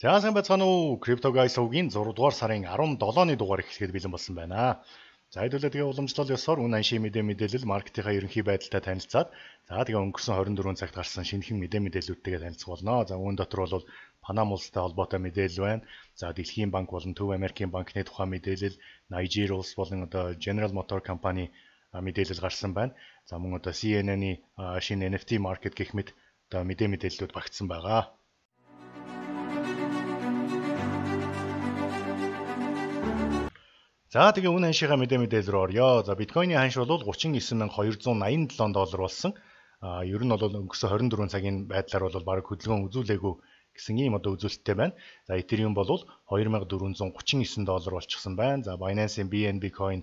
За сайн байцгаана уу? Crypto Guys Show-гийн 6 дугаар сарын 17-ны дугаар эхлэхэд бэлэн болсон байна. За хэдүүлээ тэгээ уламжлал ёсоор үн аншийн мэдээ мэдээлэл маркетийнхаа ерөнхий байдалтай танилцаад за тэгээ өнгөрсөн 24 цагт гарсан шинэхэн мэдээ мэдээллүүдтэйгээ танилцах болно. За үүн дотор бол Панам улстай холбоотой мэдээлэл байна. За Дэлхийн банк болон Төв Америкийн банкны тухай мэдээлэл, Niger улс болон одоо General Motor компани мэдээлэл гарсан байна. За мөн одоо CNN-ийн шинэ NFT market гэх мэт одоо мэдээ мэдээллүүд багтсан байгаа. За тэгээ үн ханшигаа мэдээ мэдээлэл рүү орё. За биткойны ханш бол 39287 доллар болсон. А ер нь бол өнгөрсөн 24 цагийн байдлаар бол баг хөдөлгөөн үзүүлээгүй гэсэн ийм одоо үзүүлэлттэй байна. За Ethereum бол 2439 доллар болчихсон байна. За Binance-ийн BNB coin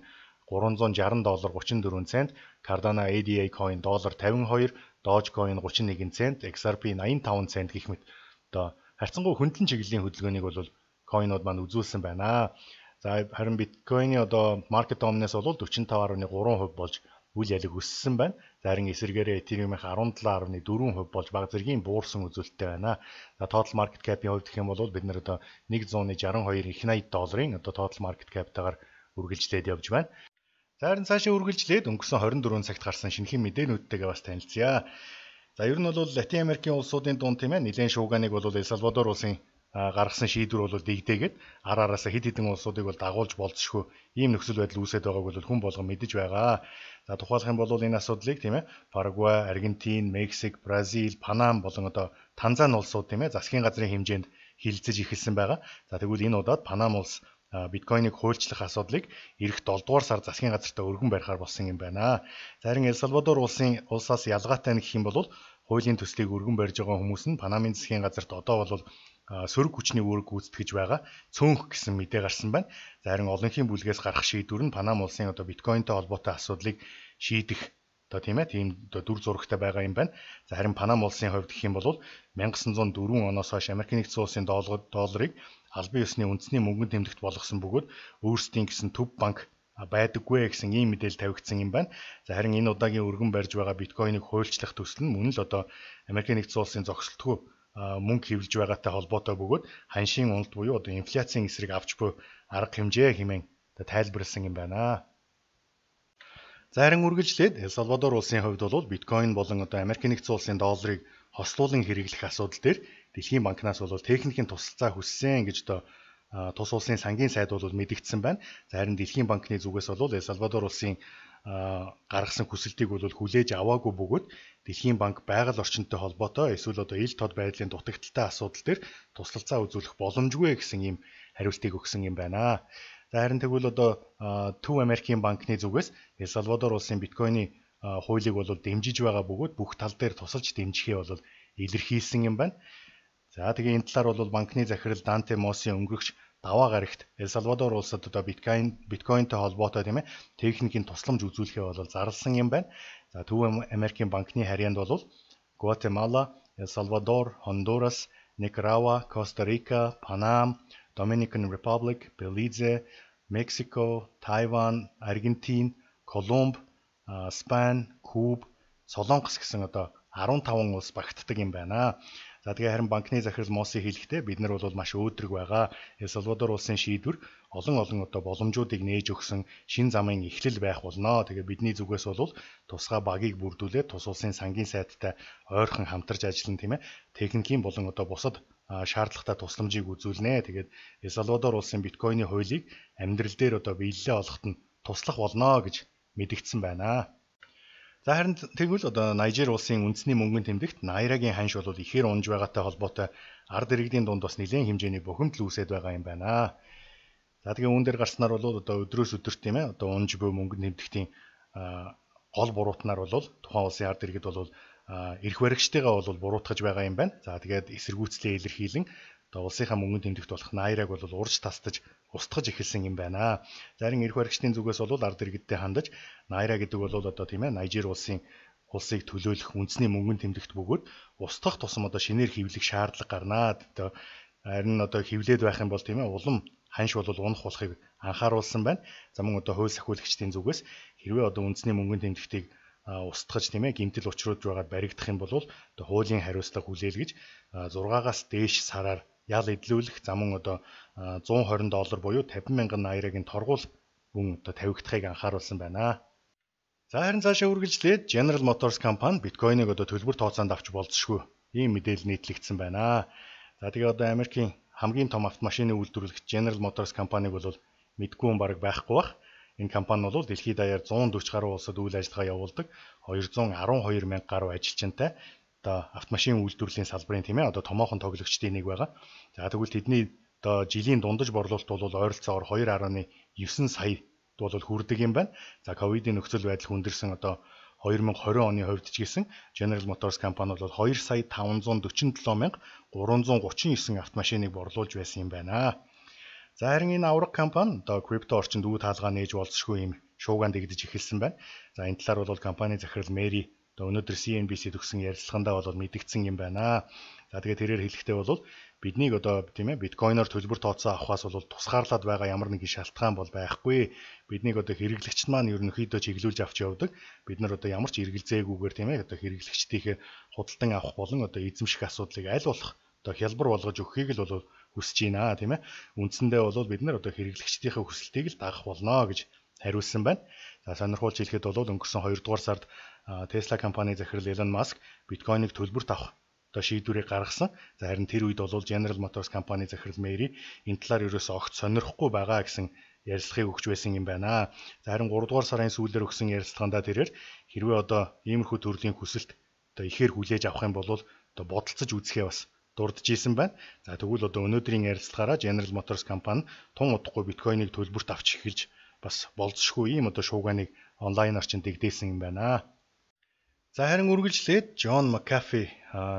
360 доллар 34 цент, Cardano ADA coin доллар 52, Dogecoin 31 цент, XRP 85 цент гэх мэт одоо харьцангуй хөндлөн чиглэлийн хөдөлгөөнийг бол койнод маань үзүүлсэн байна. За харин биткойны одоо маркет омнес бол 45.3% болж үл ялэг өссөн байна. Зарин эсэргээрээ Ethereum-ийнх 17.4% болж баг зэргийн буурсан үзүүлэлттэй байна. За total market cap-ийн хувьд гэх юм бол бид нэр одоо 162 их 80 долларын одоо total market cap-таар үргэлжлээд явж байна. Зарин цаашаа үргэлжлээд өнгөрсөн 24 цагт гарсан шинэхэн мэдээнүүдтэйгээ бас танилцъя. За ер нь бол Латин Америкийн улсуудын дунд тийм ээ нэгэн шуугааныг бол Эл Сальвадор улсын гаргасан шийдвэр бол дэгдээгээд ар араасаа хэд хэдэн улсуудыг бол дагуулж болзошгүй ийм нөхцөл байдал үүсээд байгааг бол хүн болгон мэдэж байгаа. За тухайлах юм бол энэ асуудлыг тийм ээ Парагвай, Аргентин, Мексик, Бразил, Панам болон одоо Танзан улсууд тийм ээ засгийн газрын хэмжээнд хилцэж эхэлсэн байгаа. За тэгвэл энэ удаад Панам улс биткойныг хуульчлах асуудлыг ирэх 7 дугаар сар засгийн газартаа өргөн барьхаар болсон юм байна. Зарим Эл Салвадор улсын улсаас ялгаатай нэг хэм бол хуулийн төслийг өргөн барьж байгаа хүмүүс нь Панамын засгийн газарт одоо бол сөрөг хүчний үүрэг гүйцэтгэж байгаа цөөнх гэсэн мэдээ гарсан байна. За харин олонхийн бүлгээс гарах шийдвэр нь Панам улсын одоо биткойнтой холбоотой асуудлыг шийдэх одоо тийм ээ тийм одоо дүр зурагтай байгаа юм байна. За харин Панам улсын хувьд гэх юм бол 1904 оноос хойш Америк нэгдсэн улсын долларыг албан ёсны үндэсний мөнгөнд тэмдэгт болгосон бөгөөд өөрсдийн гэсэн төв банк байдаггүй гэсэн ийм мэдээлэл тавигдсан юм байна. За харин энэ удаагийн өргөн барьж байгаа биткойныг хуульчлах төсөл нь мөн л одоо Америк нэгдсэн улсын зогсолтгүй мөнгө хэвлж байгаатай холбоотой бөгөөд ханшийн уналт буюу одоо инфляцийн эсрэг авч буй арга хэмжээ хэмээн тайлбарласан юм байна. За харин үргэлжлээд Эл Салвадор улсын хувьд бол биткойн болон одоо Америк нэгдсэн улсын долларыг хослуулан хэрэглэх асуудал дээр дэлхийн банкнаас бол техникийн тусалцаа хүссэн гэж одоо тус улсын сангийн сайд бол мэдгдсэн байна. За харин дэлхийн банкны зүгээс бол Эл Салвадор улсын гаргасан хүсэлтийг бол хүлээж аваагүй бөгөөд Дэлхийн банк байгаль орчинтой холбоотой эсвэл одоо ил тод байдлын дутагдaltaй асуудал төр туслалцаа үзүүлэх боломжгүй гэсэн ийм хариултыг өгсөн юм байна. За харин тэгвэл одоо Төв Америкийн банкны зүгээс Эл Салвадор улсын биткойны хуулийг бол дэмжиж байгаа бөгөөд бүх тал дээр тусалж дэмжихээ бол илэрхийлсэн юм байна. За тэгээ энэ талаар бол банкны захирал Данте Моси өнгөрөгч даваа гарагт Эль Салвадор улсад одоо биткойн биткойнтой холбоотой тийм ээ техникийн тусламж үзүүлэхээ бол зарласан юм байна. За Төв Америкийн банкны харьяанд бол Гватемала, Эль Салвадор, Хондурас, Никарагуа, Коста Рика, Панам, Dominican Republic, Belize, Мексико, Тайван, Аргентин, Колумб, Спань, Куб, Солонгос гэсэн одоо 15 улс багтдаг юм байна. За тэгээ харин банкны захирал Моси хэлэхдээ бид нар бол маш өөдрөг байгаа. Салвадор улсын шийдвэр олон олон одоо боломжуудыг нээж өгсөн шин замын эхлэл байх болно. Тэгээ бидний зүгээс бол тусгай багийг бүрдүүлээд тус улсын сангийн сайдтай ойрхон хамтарч ажиллана тийм ээ. Техникийн болон одоо бусад шаардлагатай тусламжийг үзүүлнэ. Тэгээд Салвадор улсын биткойны хуулийг амьдрал дээр одоо биелэлээ олоход нь туслах болно гэж мэдгдсэн байна. За харин тэгвэл одоо Нигер улсын үндэсний мөнгөнд тэмдэгт Найрагийн ханш бол ихээр унж байгаатай холбоотой ард иргэдийн дунд бас нэлээд хэмжээний бухимдал үүсээд байгаа юм байна. За тэгээ үүн дээр гарснаар бол одоо өдрөөс өдөрт тийм ээ одоо унж буй мөнгөнд тэмдэгтийн гол буруутнаар бол тухайн улсын ард иргэд бол эрх баригчтайгаа бол буруутгаж байгаа юм байна. За тэгээд эсэргүүцлээ илэрхийлэн одоо улсынхаа мөнгөнд тэмдэгт болох найраг бол урж тасдаж устгаж эхэлсэн юм байна. Зарим эрх баригчдын зүгээс бол ард иргэдтэй хандаж найра гэдэг бол одоо тийм ээ Нигер улсын улсыг төлөөлөх үндэсний мөнгөнд тэмдэгт бөгөөд устгах тусам одоо шинээр хөвлөх шаардлага гарнаа. Одоо харин одоо хөвлөд байх юм бол тийм ээ улам ханш бол унах болохыг анхааруулсан байна. За мөн одоо хууль сахиулагчдын зүгээс хэрвээ одоо үндэсний мөнгөнд тэмдэгтийг устгаж тийм ээ гимтэл учруулж байгаад баригдах юм бол одоо хуулийн хариуцлага хүлээлгэж 6-аас дээш сараар ял эдлүүлэх замун одоо 120 доллар буюу 50 мянган найрагийн торгуул мөн одоо тавигдахыг анхааруулсан байна. За харин цаашаа үргэлжлээд General Motors компани биткойныг одоо төлбөр тооцоонд авч болзошгүй. Ийм мэдээлэл нийтлэгдсэн байна. За тэгээ одоо Америкийн хамгийн том автомашины үйлдвэрлэгч General Motors компаниг бол мэдгүй хүн бараг байхгүй бах. Энэ компани бол дэлхийд даяар 140 гаруй улсад үйл ажиллагаа явуулдаг 212 мянга гаруй ажилчинтай одоо автомашин үйлдвэрлэлийн салбарын тийм ээ одоо томоохон тоглогчдын нэг байгаа. За тэгвэл тэдний одоо жилийн дундаж борлуулалт бол ойролцоогоор 2.9 сая бол хүрдэг юм байна. За ковидын нөхцөл байдал хүндэрсэн одоо 2020 оны хувьд ч гэсэн General Motors компани бол 2 сая 547,339 автомашиныг борлуулж байсан юм байна. За харин энэ авраг компани одоо крипто орчинд үе таалгаа нээж болзошгүй юм шуугаан дэгдэж эхэлсэн байна. За энэ талаар бол компани захирал Мэри Одоо өнөөдөр CNBC-д өгсөн ярилцлагандаа бол мэдгдсэн юм байна. За тэгээд тэрээр хэлэхдээ бол биднийг одоо тийм ээ биткойноор төлбөр тооцоо авахаас бол тусгаарлаад байгаа ямар нэгэн шалтгаан бол байхгүй. Биднийг одоо хэрэглэгчд маань ерөнхийдөө чиглүүлж авч явдаг. Бид нар одоо ямар ч эргэлзээгүйгээр тийм ээ одоо хэрэглэгчдийнхээ худалдан авах болон одоо эзэмших асуудлыг аль болох одоо хялбар болгож өгөхийг л бол хүсэж байна тийм ээ. Үндсэндээ бол бид нар одоо хэрэглэгчдийнхээ хүсэлтийг л дагах болно гэж хариулсан байна. За сонирхолж хэлэхэд бол өнгөрсөн 2 дугаар сард Tesla компани захирал Elon Musk биткойныг төлбөрт авах одоо шийдвэрийг гаргасан. За харин тэр үед бол General Motors компани захирал Мэри энэ талаар ерөөсөө огт сонирхгүй байгаа гэсэн ярилцлагыг өгч байсан юм байна. За харин 3 дугаар сарын сүүлээр өгсөн ярилцлагандаа тэрээр хэрвээ одоо иймэрхүү төрлийн хүсэлт одоо ихээр хүлээж авах юм бол одоо бодолцож үзэхээ бас дурдж исэн байна. За тэгвэл одоо өнөөдрийн ярилцлагаараа General Motors компани тун удахгүй биткойныг төлбөрт авч эхэлж бас болзошгүй ийм одоо шуугааныг онлайнаар ч дэгдээсэн юм байна. За харин үргэлжлээд Джон Макафи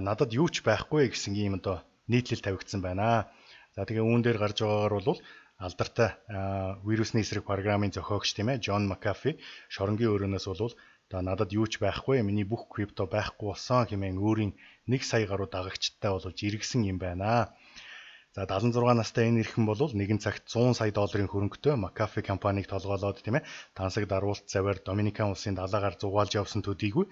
надад юу ч байхгүй гэсэн ийм одоо нийтлэл тавигдсан байна. За тэгээ үүн дээр гарч байгаагаар бол алдартай вирусны эсрэг программын зохиогч тийм ээ Джон Макафи шоронгийн өрөөнөөс бол та надад юу ч байхгүй миний бүх крипто байхгүй болсон хэмээн өөрийн 1 сая гаруй дагагчтай болож иргэсэн юм байна. За 76 настай энэ эрхэн бол нэгэн цагт 100 сая долларын хөрөнгөтэй Макафи компаниг толгоолоод тийм ээ тансаг даруулт завар Доминикан улсын далаагаар зугаалж явсан төдийгүй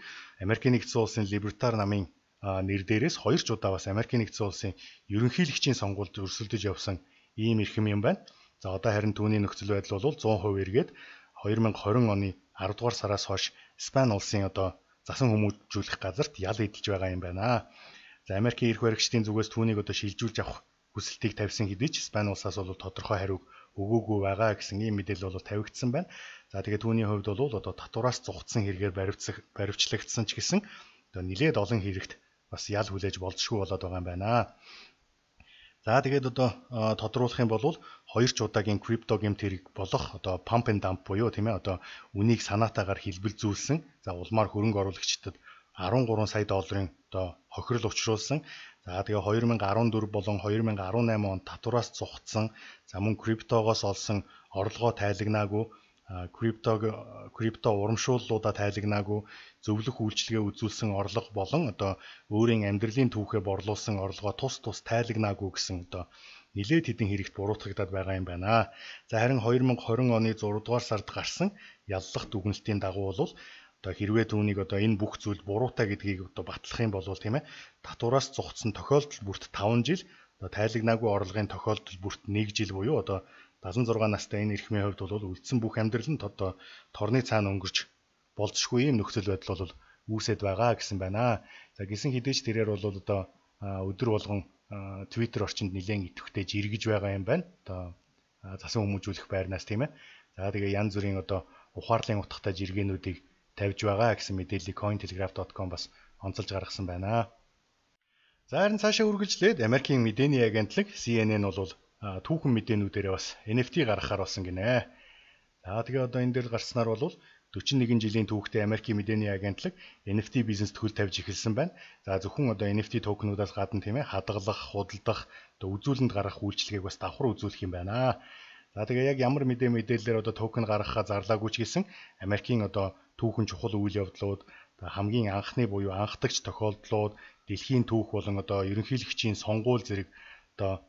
Америкийн нэгдсэн улсын Либертар намын нэр дээрээс хоёр ч удаа бас Америкийн нэгдсэн улсын ерөнхийлөгчийн сонгуульд өрсөлдөж явсан ийм эрхэм юм байна. За одоо харин түүний нөхцөл байдал бол 100% эргээд 2020 оны 10 дугаар сараас хойш Испани улсын одоо засан хүмүүжүүлэх газарт ял эдэлж байгаа юм байна. За Америкийн эрх баригчдын зүгээс түүнийг одоо шилжүүлж авах хүсэлтийг тавьсан хэдий ч Испани улсаас бол тодорхой хариу өгөөгүй байгаа гэсэн ийм мэдээлэл бол тавигдсан байна. За тэгээд түүний хувьд бол одоо татвараас зугтсан хэрэгээр баривцах баривчлагдсан ч гэсэн одоо нилээд олон хэрэгт бас ял хүлээж болзошгүй болоод байгаа юм байна. За тэгээд одоо тодруулах юм бол хоёр ч удаагийн крипто гэмт хэрэг болох одоо pump and dump буюу тийм ээ одоо үнийг санаатаагаар хэлбэлзүүлсэн. За улмаар хөрөнгө оруулагчдад 13 сая долларын одоо хохирол учруулсан. За тэгээ 2014 болон 2018 он татвараас зугтсан за мөн криптогоос олсон орлогоо тайлагнаагүй крипто крипто урамшууллуудаа тайлагнаагүй зөвлөх үйлчлэгээ үзүүлсэн орлого болон одоо өөрийн амьдралын түүхээ борлуулсан орлогоо тус тус тайлагнаагүй гэсэн одоо нилээд хэдэн хэрэгт буруутгагдаад байгаа юм байна. За харин 2020 оны 6 дугаар сард гарсан яллах дүгнэлтийн дагуу бол одоо хэрвээ түүнийг одоо энэ бүх зүйл буруутай гэдгийг одоо батлах юм бол тийм ээ татвараас зугтсан тохиолдол бүрт 5 жил одоо тайлэгнаагүй орлогын тохиолдол бүрт 1 жил буюу одоо 76 настай энэ эрхмийн хувьд бол үлдсэн бүх амьдрал нь одоо торны цаана өнгөрч болзошгүй юм нөхцөл байдал бол үүсэт байгаа гэсэн байна. За гисэн хідэж тэрээр бол одоо өдөр болгон Twitter орчинд нэлээд идэвхтэй жиргэж байгаа юм байна. Одоо засан хүмүүжүүлэх байрнаас тийм ээ. За тэгээ янз бүрийн одоо ухаарлын утгатай жиргэнүүдийг тавьж байгаа гэсэн мэдээллийг cointelegraph.com бас онцолж гаргасан байна. За харин цаашаа үргэлжлээд Америкийн мэдээний агентлаг CNN бол түүхэн мэдээнүүдэрээ бас NFT гаргахаар болсон гинэ. За тэгээ одоо энэ дээр гарснаар бол 41 жилийн түүхтэй Америкийн мэдээний агентлаг NFT бизнес төхөл тавьж эхэлсэн байна. За зөвхөн одоо NFT токенуудаас гадна тийм ээ хадгалах, худалдах, одоо үзүүлэнд гаргах үйлчилгээг бас давхар үзүүлэх юм байна. За тэгээ яг ямар мэдээ мэдээлэлээр одоо токен гаргахаа зарлаагүй ч гэсэн Америкийн одоо түүхэн чухал үйл явдлууд хамгийн анхны буюу анхдагч тохиолдлууд дэлхийн түүх болон одоо ерөнхийлөгчийн сонгуул зэрэг одоо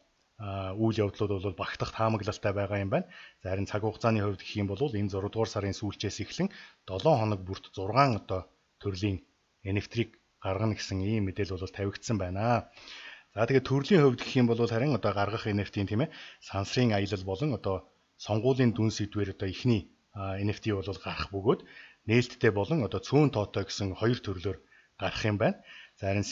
үйл явдлууд бол багтах таамаглалтай байгаа юм байна. За харин цаг хугацааны хувьд гэх юм бол энэ 6 дугаар сарын сүүлчээс эхлэн 7 хоног бүрт 6 одоо төрлийн электрик гаргана гэсэн ийм мэдээлэл бол тавигдсан байна. За тэгээд төрлийн хувьд гэх юм бол харин одоо гаргах NFT-ийн тийм ээ сансрын аялал болон одоо сонгуулийн дүн сэдвэр одоо ихний NFT бол гарах бөгөөд нээлттэй болон одоо цөөн тоотой гэсэн хоёр төрлөөр гарах юм байна. Зарим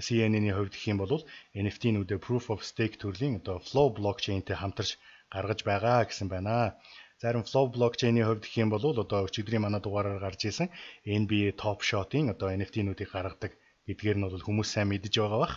CNN-ийн хувьд гэх юм бол NFT-нүүдэ proof of stake төрлийн одоо Flow blockchain-тэй хамтарч гаргаж байгаа гэсэн байна. Зарим Flow блокчейний хувьд гэх юм бол одоо өчигдрийн манай дугаараар гарч исэн NBA Top Shot-ийн одоо NFT-нүүдийг гаргадаг гэдгээр нь бол хүмүүс сайн мэдж байгаа бах.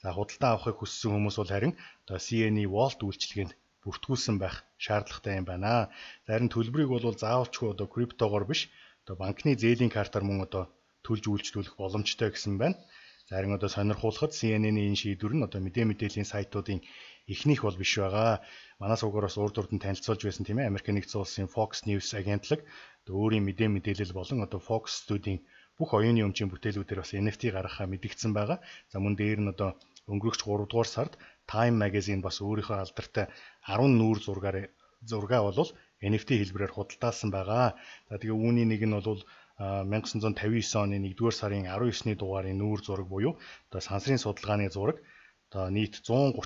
За худалдаа авахыг хүссэн хүмүүс бол харин одоо CNE Vault үйлчилгээнд бүртгүүлсэн байх шаардлагатай юм байна. Зарим төлбөрийг бол заавалчгүй одоо криптогоор биш одоо банкны зээлийн картаар мөн одоо төлж үйлчлүүлэх боломжтой гэсэн байна. Зарим одоо сонирхолтой CNN-ийн энэ шийдвэр нь одоо мэдээ мэдээллийн сайтуудын эхнийх бол биш байгаа. Манаас угаар бас урд урд нь танилцуулж байсан тийм ээ. Америк нэгдсэн улсын Fox News агентлаг өөрийн мэдээ мэдээлэл болон одоо Fox Studio-ийн бүх оюуны өмчийн бүтээлүүдээр бас NFT гаргахаа мэдгдсэн байгаа. За мөн дээр нь одоо өнгөрөх 3 дугаар сард Time Magazine бас өөрийнхөө алдартай 10 нүүр зургаар зурга бол NFT хэлбэрээр худалдаалсан байгаа. За тэгээ үүний нэг нь бол 1959 оны 1-р сарын 19-ний дугаарын нүүр зураг буюу одоо сансрын судалгааны зураг одоо нийт 135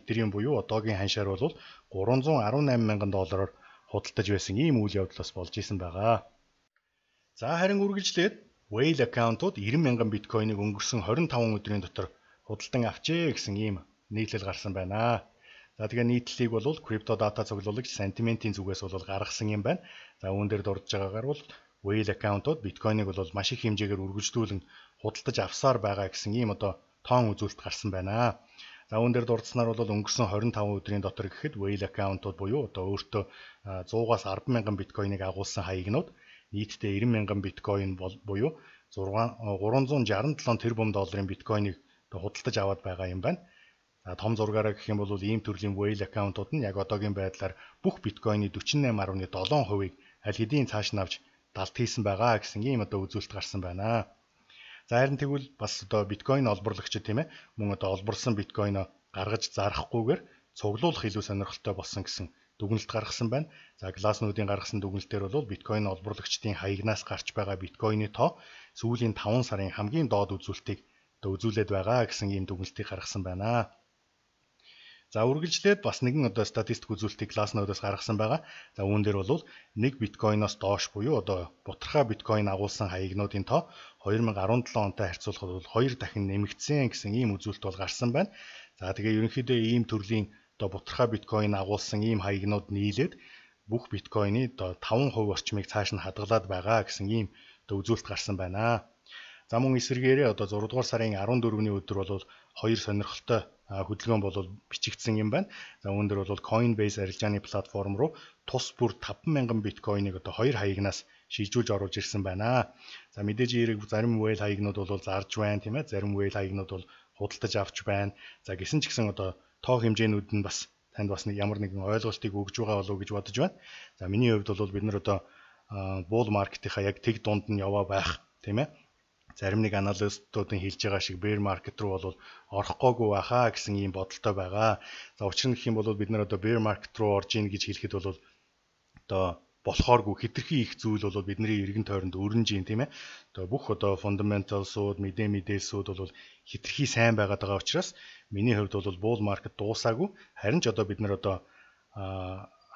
этерийн буюу одоогийн ханшаар бол 318 мянган доллараар худалдаж байсан ийм үйл явдал бас болж исэн байгаа. За харин үргэлжлээд whale аккаунтууд 90 мянган биткойныг өнгөрсөн 25 өдрийн дотор худалдан авчээ гэсэн ийм нийтлэл гарсан байна. За тэгээ нийтлэлийг бол крипто дата цуглуулагч сантиментийн зүгээс бол гаргасан юм байна. За үүн дээр дурдж байгаагаар бол whale аккаунтууд биткойныг бол маш их хэмжээгээр үргэлжлүүлэн худалдаж авсаар байгаа гэсэн ийм одоо тоон үзүүлэлт гарсан байна. За үүн дээр дурдсанаар бол өнгөрсөн 25 өдрийн дотор гэхэд whale аккаунтууд буюу одоо өөртөө 100-аас 10 мянган биткойныг агуулсан хаягнууд нийтдээ 90 мянган биткойн бол буюу 6 367 тэрбум долларын биткойныг худалдаж аваад байгаа юм байна том зургаараа гэх юм бол ийм төрлийн whale аккаунтууд нь яг одоогийн байдлаар бүх биткойны 48.7%-ийг аль хэдийн цааш нь авч далд хийсэн байгаа гэсэн ийм одоо үзүүлэлт гарсан байна. За харин тэгвэл бас одоо биткойн олборлагчид тийм ээ мөн одоо олборсон биткойноо гаргаж зарахгүйгээр цуглуулах илүү сонирхолтой болсон гэсэн дүгнэлт гаргасан байна. За гласнуудын гаргасан дүгнэлтээр бол биткойн олборлагчдын хаягнаас гарч байгаа биткойны тоо сүүлийн 5 сарын хамгийн доод үзүүлэлтийг одоо үзүүлээд байгаа гэсэн ийм дүгнэлтийг гаргасан байна. За үргэлжлээд бас нэгэн одоо статистик үзүүлэлтийг класснуудаас гаргасан байгаа. За үүн дээр бол 1 биткойноос доош буюу одоо бутархаа биткойн агуулсан хаягнуудын тоо 2017 онтой харьцуулахад бол 2 дахин нэмэгдсэн гэсэн ийм үзүүлэлт бол гарсан байна. За тэгээ ерөнхийдөө ийм төрлийн одоо бутархаа биткойн агуулсан ийм хаягнууд нийлээд бүх биткойны одоо 5% орчмыг цааш нь хадгалаад байгаа гэсэн ийм одоо үзүүлэлт гарсан байна. За мөн эсэргээрээ одоо 6 дугаар сарын 14-ний өдөр бол 2 сонирхолтой хөдөлгөөн бол бичигдсэн юм байна. За үүндэр бол Coinbase арилжааны платформ руу тус бүр 50000 биткойныг одоо хоёр хаягнаас шийдвүүлж оруулж ирсэн байна. За мэдээж эерэг зарим whale хаягнууд бол зарж байна тийм ээ. Зарим whale хаягнууд бол худалдаж авч байна. За гисэн ч гэсэн одоо тоо хэмжээнүүд нь бас танд бас нэг ямар нэгэн ойлголтыг өгж байгаа болов уу гэж бодож байна. За миний хувьд бол бид нар одоо буул маркетийнхаа яг тэг дунд нь яваа байх тийм ээ зарим нэг аналистуудын хэлж байгаа шиг bear market руу бол орохгүйгүй байхаа гэсэн ийм бодолтой байгаа. За учир нь гэх юм бол бид нар одоо bear market руу орж ийн гэж хэлэхэд бол одоо болохооргүй хитрхи их зүйл бол бидний эргэн тойронд өрнж юм тийм ээ. Одоо бүх одоо fundamentalsууд, мэдээ мэдээлсүүд бол хитрхи сайн байгаад байгаа учраас миний хувьд бол bull market дуусаагүй. Харин ч одоо бид нар одоо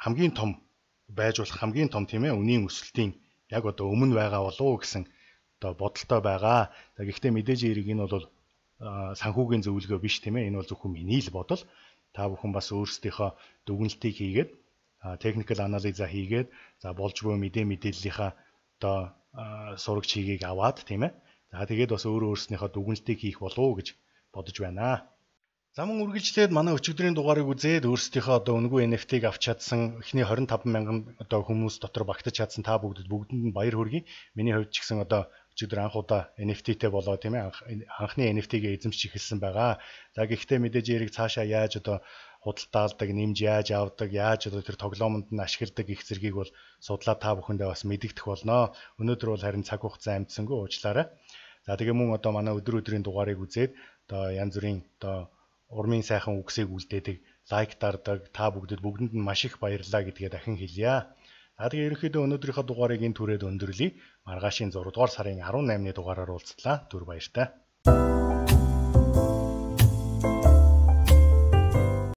хамгийн том байж болох хамгийн том тийм ээ үнийн өсөлтийн яг одоо өмнө байгаа болов уу гэсэн одоо бодолтой байгаа. За гэхдээ мэдээж эрэг энэ бол санхүүгийн зөвлөгөө биш тийм ээ. Энэ бол зөвхөн миний л бодол. Та бүхэн бас өөрсдийнхөө дүгнэлтийг хийгээд техникэл анализа хийгээд за болж буй мэдээ мэдээллийнхаа одоо сураг чигийг аваад тийм ээ. За тэгээд бас өөр өөрснийхөө дүгнэлтийг хийх болов уу гэж бодож байна. За мөн үргэлжлээд манай өчигдрийн дугаарыг үзээд өөрсдийнхөө одоо үнгүй NFT-г авч чадсан эхний 25 мянган одоо хүмүүс дотор багтаж чадсан та бүгдэд бүгдэнд нь баяр хүргэе. Миний хувьд ч гэсэн одоо чигдэр анх удаа NFT-тэй болоо тийм ээ анхны NFT-гээ эзэмшиж эхэлсэн байгаа. За гэхдээ мэдээж эрэг цаашаа яаж одоо худалдаалдаг, нэмж яаж авдаг, яаж одоо тэр тоглоомонд нь ашигладаг их зэргийг бол судлаа та бүхэндээ бас мэдэгдэх болно. Өнөөдөр бол харин цаг хугацаа амжсангүй уучлаарай. За тэгээ мөн одоо манай өдөр өдрийн дугаарыг үзээд одоо янз бүрийн одоо урмын сайхан үгсийг үлдээдэг лайк дардаг та бүгдэд бүгдэнд нь маш их баярлалаа гэдгээ дахин хэлье. А тэгээ ерөнхийдөө өнөөдрийнхөө дугаарыг энэ түрээд өндөрлөе. Маргаашийн 6 дугаар сарын 18-ны дугаараар уулзлаа. Түр баяртай. Thank you